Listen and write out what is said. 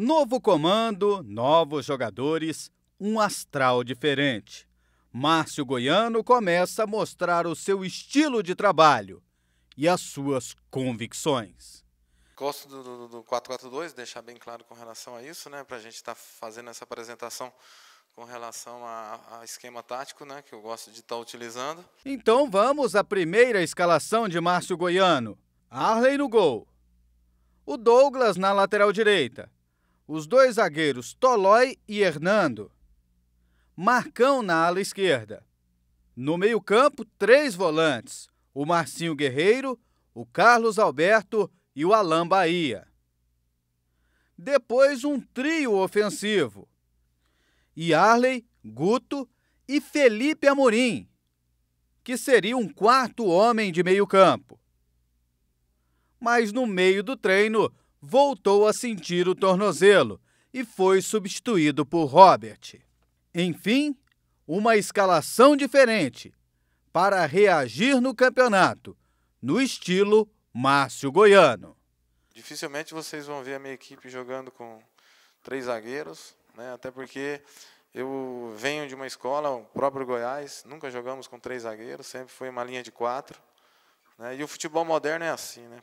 Novo comando, novos jogadores, um astral diferente. Márcio Goiano começa a mostrar o seu estilo de trabalho e as suas convicções. Gosto do, do, do 2 deixar bem claro com relação a isso, né, para a gente estar tá fazendo essa apresentação com relação a, esquema tático, né, que eu gosto de estar tá utilizando. Então vamos à primeira escalação de Márcio Goiano. Arley no gol. O Douglas na lateral direita os dois zagueiros Tolói e Hernando. Marcão na ala esquerda. No meio-campo, três volantes: o Marcinho Guerreiro, o Carlos Alberto e o Alain Bahia. Depois, um trio ofensivo: Yarley, Guto e Felipe Amorim, que seria um quarto homem de meio-campo. Mas no meio do treino, voltou a sentir o tornozelo e foi substituído por Robert. Enfim, uma escalação diferente para reagir no campeonato, no estilo Márcio Goiano. Dificilmente vocês vão ver a minha equipe jogando com três zagueiros, né? até porque eu venho de uma escola, o próprio Goiás, nunca jogamos com três zagueiros, sempre foi uma linha de quatro. Né? E o futebol moderno é assim, né?